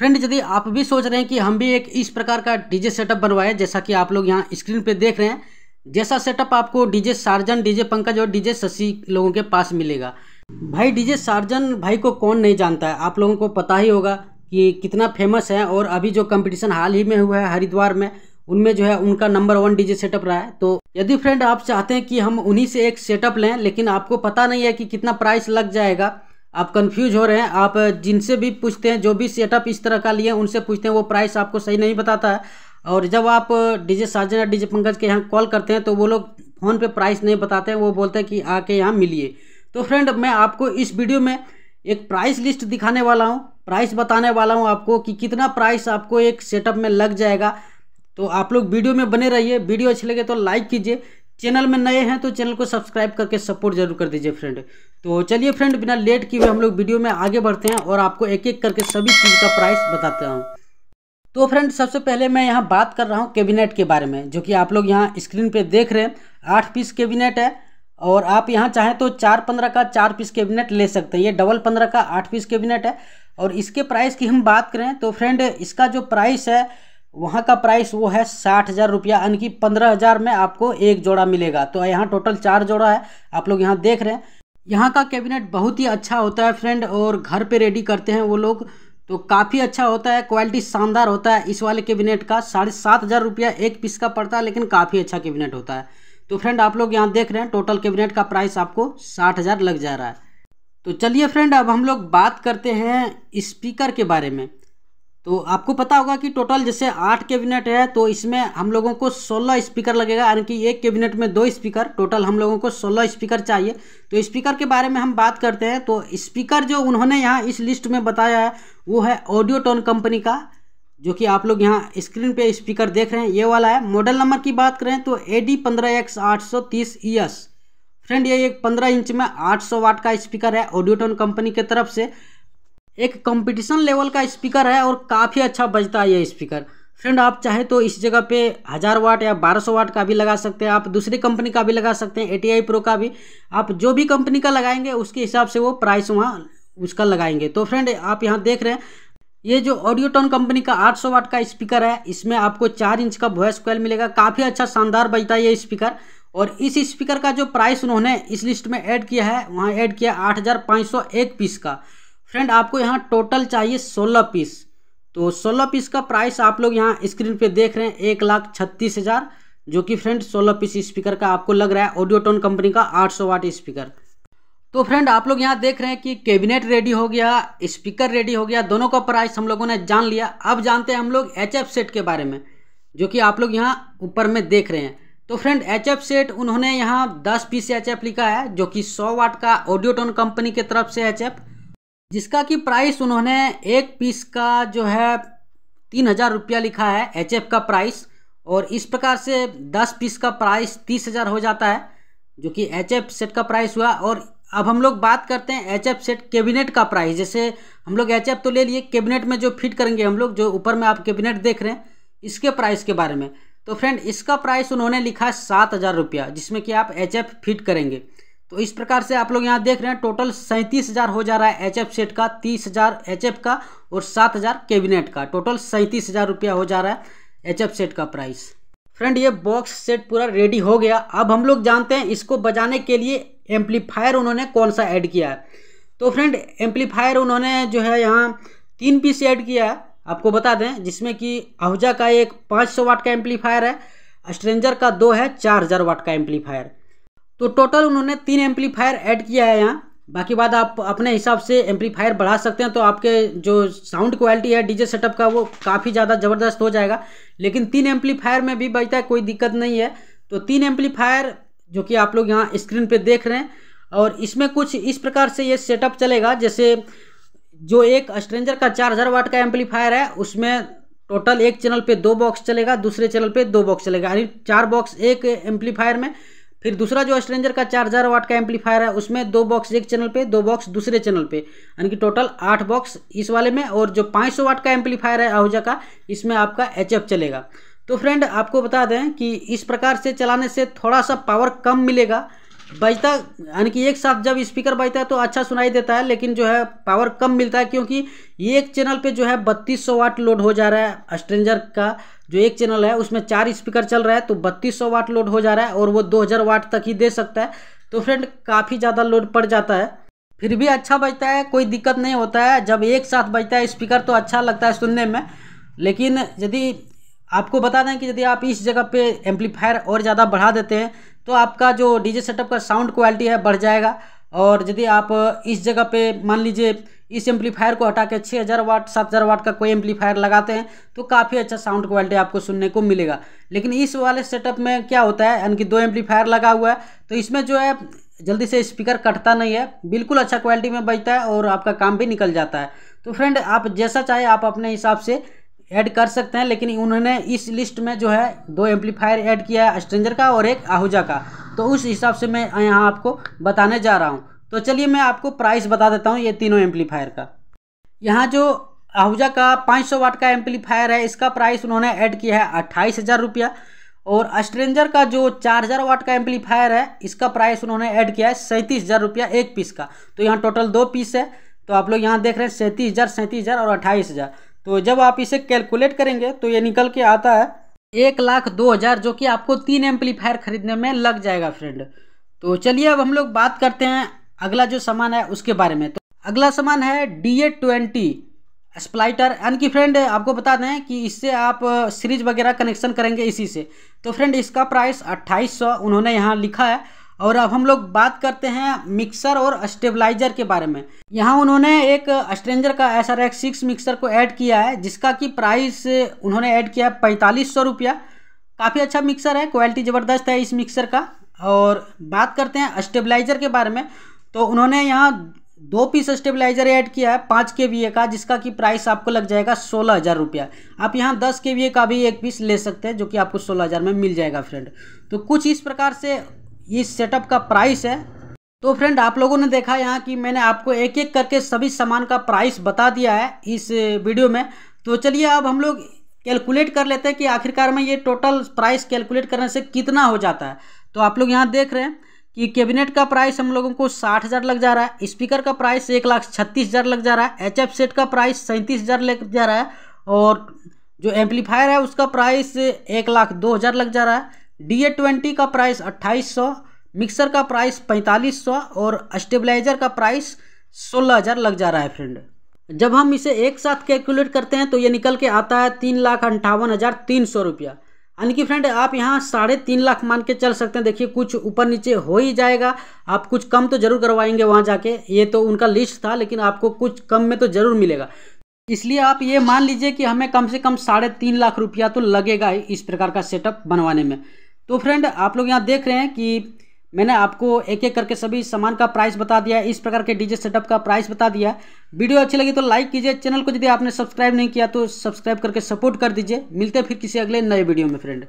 friend यदि आप भी सोच रहे हैं कि हम भी एक इस प्रकार का डीजे सेटअप बनवाएं जैसा कि आप लोग यहाँ स्क्रीन पे देख रहे हैं जैसा सेटअप आपको डीजे सार्जन डीजे पंकज और डीजे शशि लोगों के पास मिलेगा भाई डीजे सार्जन भाई को कौन नहीं जानता है आप लोगों को पता ही होगा कि कितना फेमस है और अभी जो कंपटीशन हाल ही में हुआ है हरिद्वार में उनमें जो है उनका नंबर वन डीजे सेटअप रहा है तो यदि फ्रेंड आप चाहते हैं कि हम उन्हीं से एक सेटअप लें लेकिन आपको पता नहीं है कि कितना प्राइस लग जाएगा आप कंफ्यूज हो रहे हैं आप जिनसे भी पूछते हैं जो भी सेटअप इस तरह का लिए उनसे पूछते हैं वो प्राइस आपको सही नहीं बताता है और जब आप डीजे साजन या डीजे पंकज के यहाँ कॉल करते हैं तो वो लोग फ़ोन पे प्राइस नहीं बताते हैं वो बोलते हैं कि आके यहाँ मिलिए तो फ्रेंड मैं आपको इस वीडियो में एक प्राइस लिस्ट दिखाने वाला हूँ प्राइस बताने वाला हूँ आपको कि कितना प्राइस आपको एक सेटअप में लग जाएगा तो आप लोग वीडियो में बने रहिए वीडियो अच्छी लगे तो लाइक कीजिए चैनल में नए हैं तो चैनल को सब्सक्राइब करके सपोर्ट जरूर कर दीजिए फ्रेंड तो चलिए फ्रेंड बिना लेट किए हम लोग वीडियो में आगे बढ़ते हैं और आपको एक एक करके सभी चीज़ का प्राइस बताते हैं तो फ्रेंड सबसे पहले मैं यहाँ बात कर रहा हूँ कैबिनेट के बारे में जो कि आप लोग यहाँ स्क्रीन पे देख रहे हैं आठ पीस कैबिनेट है और आप यहाँ चाहें तो चार पंद्रह का चार पीस कैबिनेट ले सकते हैं ये डबल पंद्रह का आठ पीस कैबिनेट है और इसके प्राइस की हम बात करें तो फ्रेंड इसका जो प्राइस है वहाँ का प्राइस वो है साठ हज़ार रुपया यानी कि पंद्रह हज़ार में आपको एक जोड़ा मिलेगा तो यहाँ टोटल चार जोड़ा है आप लोग यहाँ देख रहे हैं यहाँ का कैबिनेट बहुत ही अच्छा होता है फ्रेंड और घर पे रेडी करते हैं वो लोग तो काफ़ी अच्छा होता है क्वालिटी शानदार होता है इस वाले कैबिनेट का साढ़े सात हज़ार रुपया एक पीस का पड़ता है लेकिन काफ़ी अच्छा कैबिनेट होता है तो फ्रेंड आप लोग यहाँ देख रहे हैं टोटल कैबिनेट का प्राइस आपको साठ हज़ार लग जा रहा है तो चलिए फ्रेंड अब हम लोग बात करते हैं स्पीकर के बारे में तो आपको पता होगा कि टोटल जैसे आठ कैबिनेट है तो इसमें हम लोगों को सोलह स्पीकर लगेगा यानी कि एक कैबिनेट में दो स्पीकर टोटल हम लोगों को सोलह स्पीकर चाहिए तो स्पीकर के बारे में हम बात करते हैं तो स्पीकर जो उन्होंने यहाँ इस लिस्ट में बताया है वो है ऑडियोटोन कंपनी का जो कि आप लोग यहाँ स्क्रीन पर स्पीकर देख रहे हैं ये वाला है मॉडल नंबर की बात करें तो ए डी पंद्रह एक्स आठ सौ तीस ई e एस फ्रेंड ये एक पंद्रह इंच में आठ सौ वाट का स्पीकर है ऑडियोटोन कंपनी के तरफ से एक कंपटीशन लेवल का स्पीकर है और काफ़ी अच्छा बजता है ये स्पीकर फ्रेंड आप चाहे तो इस जगह पे हज़ार वाट या बारह सौ वाट का भी लगा सकते हैं आप दूसरी कंपनी का भी लगा सकते हैं ए टी आई प्रो का भी आप जो भी कंपनी का लगाएंगे उसके हिसाब से वो प्राइस वहाँ उसका लगाएंगे तो फ्रेंड आप यहाँ देख रहे हैं ये जो ऑडियोटोन कंपनी का 800 वाट का स्पीकर है इसमें आपको चार इंच का वॉइस कॉल मिलेगा काफ़ी अच्छा शानदार बजता है ये स्पीकर और इस स्पीकर का जो प्राइस उन्होंने इस लिस्ट में ऐड किया है वहाँ ऐड किया 8501 पीस का फ्रेंड आपको यहाँ टोटल चाहिए सोलह पीस तो सोलह पीस का प्राइस आप लोग यहाँ स्क्रीन पे देख रहे हैं एक लाख छत्तीस हज़ार जो कि फ्रेंड सोलह पीस स्पीकर का आपको लग रहा है ऑडियोटोन कंपनी का आठ सौ वाट स्पीकर तो फ्रेंड आप लोग यहाँ देख रहे हैं कि कैबिनेट रेडी हो गया स्पीकर रेडी हो गया दोनों का प्राइस हम लोगों ने जान लिया अब जानते हैं हम लोग एच एफ सेट के बारे में जो कि आप लोग यहाँ ऊपर में देख रहे हैं तो फ्रेंड एच एफ सेट उन्होंने यहाँ दस पीस एच एफ लिखा है जो कि सौ वाट का ऑडियोटोन कंपनी के तरफ से एच एफ जिसका कि प्राइस उन्होंने एक पीस का जो है तीन हज़ार रुपया लिखा है एच का प्राइस और इस प्रकार से दस पीस का प्राइस तीस हज़ार हो जाता है जो कि एच सेट का प्राइस हुआ और अब हम लोग बात करते हैं एच सेट कैबिनेट का प्राइस जैसे हम लोग एच तो ले लिए कैबिनेट में जो फिट करेंगे हम लोग जो ऊपर में आप कैबिनेट देख रहे हैं इसके प्राइस के बारे में तो फ्रेंड इसका प्राइस उन्होंने लिखा है सात हज़ार रुपया जिसमें कि आप एच फिट करेंगे तो इस प्रकार से आप लोग यहाँ देख रहे हैं टोटल सैंतीस हज़ार हो जा रहा है एचएफ सेट का तीस हज़ार एच का और सात हज़ार कैबिनेट का टोटल सैंतीस हज़ार रुपया हो जा रहा है एचएफ सेट का प्राइस फ्रेंड ये बॉक्स सेट पूरा रेडी हो गया अब हम लोग जानते हैं इसको बजाने के लिए एम्पलीफायर उन्होंने कौन सा ऐड किया है तो फ्रेंड एम्पलीफायर उन्होंने जो है यहाँ तीन पीस ऐड किया है आपको बता दें जिसमें कि आहुजा का एक पाँच वाट का एम्पलीफायर है स्ट्रेंजर का दो है चार वाट का एम्पलीफायर तो टोटल उन्होंने तीन एम्पलीफायर ऐड किया है यहाँ बाकी बात आप अपने हिसाब से एम्पलीफायर बढ़ा सकते हैं तो आपके जो साउंड क्वालिटी है डीजे सेटअप का वो काफ़ी ज़्यादा ज़बरदस्त हो जाएगा लेकिन तीन एम्पलीफायर में भी बजता है कोई दिक्कत नहीं है तो तीन एम्पलीफायर जो कि आप लोग यहाँ स्क्रीन पे देख रहे हैं और इसमें कुछ इस प्रकार से ये सेटअप चलेगा जैसे जो एक स्ट्रेंजर का चार हज़ार वाट का एम्पलीफायर है उसमें टोटल एक चैनल पे दो बॉक्स चलेगा दूसरे चैनल पे दो बॉक्स चलेगा यानी चार बॉक्स एक एम्पलीफायर में फिर दूसरा जो स्ट्रेंजर का चार हज़ार वाट का एम्पलीफायर है उसमें दो बॉक्स एक चैनल पे दो बॉक्स दूसरे चैनल पे यानी कि टोटल आठ बॉक्स इस वाले में और जो पाँच सौ वाट का एम्पलीफायर है आहूजा का इसमें आपका एच चलेगा तो फ्रेंड आपको बता दें कि इस प्रकार से चलाने से थोड़ा सा पावर कम मिलेगा बजता यानी कि एक साथ जब स्पीकर बजता है तो अच्छा सुनाई देता है लेकिन जो है पावर कम मिलता है क्योंकि एक चैनल पे जो है बत्तीस सौ वाट लोड हो जा रहा है स्ट्रेंजर का जो एक चैनल है उसमें चार स्पीकर चल रहा है तो बत्तीस सौ वाट लोड हो जा रहा है और वो दो हज़ार वाट तक ही दे सकता है तो फ्रेंड काफ़ी ज़्यादा लोड पड़ जाता है फिर भी अच्छा बजता है कोई दिक्कत नहीं होता है जब एक साथ बजता है स्पीकर तो अच्छा लगता है सुनने में लेकिन यदि आपको बता दें कि यदि आप इस जगह पे एम्पलीफायर और ज़्यादा बढ़ा देते हैं तो आपका जो डीजे सेटअप का साउंड क्वालिटी है बढ़ जाएगा और यदि आप इस जगह पे मान लीजिए इस एम्पलीफायर को हटा के छः हज़ार वाट सात हज़ार वाट का कोई एम्पलीफायर लगाते हैं तो काफ़ी अच्छा साउंड क्वालिटी आपको सुनने को मिलेगा लेकिन इस वाले सेटअप में क्या होता है यानी कि दो एम्पलीफायर लगा हुआ है तो इसमें जो है जल्दी से स्पीकर कटता नहीं है बिल्कुल अच्छा क्वालिटी में बजता है और आपका काम भी निकल जाता है तो फ्रेंड आप जैसा चाहे आप अपने हिसाब से ऐड कर सकते हैं लेकिन उन्होंने इस लिस्ट में जो है दो एम्पलीफायर ऐड किया है स्ट्रेंजर का और एक आहूजा का तो उस हिसाब से मैं यहाँ आपको बताने जा रहा हूँ तो चलिए मैं आपको प्राइस बता देता हूँ ये तीनों एम्पलीफायर का यहाँ जो आहूजा का 500 वाट का एम्पलीफायर है इसका प्राइस उन्होंने ऐड किया है अट्ठाईस हज़ार रुपया और अस्ट्रेंजर का जो 4000 वाट का एम्पलीफायर है इसका प्राइस उन्होंने ऐड किया है सैंतीस हज़ार रुपया एक पीस का तो यहाँ टोटल दो पीस है तो आप लोग यहाँ देख रहे हैं सैंतीस हज़ार सैंतीस हज़ार और अट्ठाईस हज़ार तो जब आप इसे कैलकुलेट करेंगे तो ये निकल के आता है एक लाख दो हज़ार जो कि आपको तीन एम्पलीफायर ख़रीदने में लग जाएगा फ्रेंड तो चलिए अब हम लोग बात करते हैं अगला जो सामान है उसके बारे में तो अगला सामान है डी ए ट्वेंटी स्प्लाइटर यानी कि फ्रेंड आपको बता दें कि इससे आप सीरीज वगैरह कनेक्शन करेंगे इसी से तो फ्रेंड इसका प्राइस अट्ठाईस सौ उन्होंने यहाँ लिखा है और अब हम लोग बात करते हैं मिक्सर और स्टेबलाइजर के बारे में यहाँ उन्होंने एक स्ट्रेंजर का S R X six mixer को ऐड किया है जिसका कि प्राइस उन्होंने ऐड किया है पैंतालीस सौ रुपया काफ़ी अच्छा मिक्सर है क्वालिटी ज़बरदस्त है इस मिक्सर का और बात करते हैं स्टेबलाइजर के बारे में तो उन्होंने यहाँ दो पीस स्टेबलाइजर ऐड किया है पाँच के वी ए का जिसका कि प्राइस आपको लग जाएगा सोलह हज़ार रुपया आप यहाँ दस के वी ए का भी एक पीस ले सकते हैं जो कि आपको सोलह हज़ार में मिल जाएगा फ्रेंड तो कुछ इस प्रकार से इस सेटअप का प्राइस है तो फ्रेंड आप लोगों ने देखा यहाँ कि मैंने आपको एक एक करके सभी सामान का प्राइस बता दिया है इस वीडियो में तो चलिए अब हम लोग कैलकुलेट कर लेते हैं कि आखिरकार में ये टोटल प्राइस कैलकुलेट करने से कितना हो जाता है तो आप लोग यहाँ देख रहे हैं कि कैबिनेट का प्राइस हम लोगों को साठ हज़ार लग जा रहा है स्पीकर का प्राइस एक लाख छत्तीस हज़ार लग जा रहा है एच एफ सेट का प्राइस सैंतीस हज़ार लग जा रहा है और जो एम्पलीफायर है उसका प्राइस एक लाख दो हज़ार लग जा रहा है डी ए ट्वेंटी का प्राइस अट्ठाईस सौ मिक्सर का प्राइस पैंतालीस सौ और स्टेबलाइजर का प्राइस सोलह हज़ार लग जा रहा है फ्रेंड जब हम इसे एक साथ कैलकुलेट करते हैं तो ये निकल के आता है तीन लाख अंठावन हज़ार तीन सौ रुपया यानी कि फ्रेंड आप यहाँ साढ़े तीन लाख मान के चल सकते हैं देखिए कुछ ऊपर नीचे हो ही जाएगा आप कुछ कम तो ज़रूर करवाएंगे वहाँ जाके ये तो उनका लिस्ट था लेकिन आपको कुछ कम में तो ज़रूर मिलेगा इसलिए आप ये मान लीजिए कि हमें कम से कम साढ़े तीन लाख रुपया तो लगेगा ही इस प्रकार का सेटअप बनवाने में तो फ्रेंड आप लोग यहाँ देख रहे हैं कि मैंने आपको एक एक करके सभी सामान का प्राइस बता दिया इस प्रकार के डीजे सेटअप का प्राइस बता दिया वीडियो अच्छी लगी तो लाइक कीजिए चैनल को यदि आपने सब्सक्राइब नहीं किया तो सब्सक्राइब करके सपोर्ट कर दीजिए मिलते हैं फिर किसी अगले नए वीडियो में फ्रेंड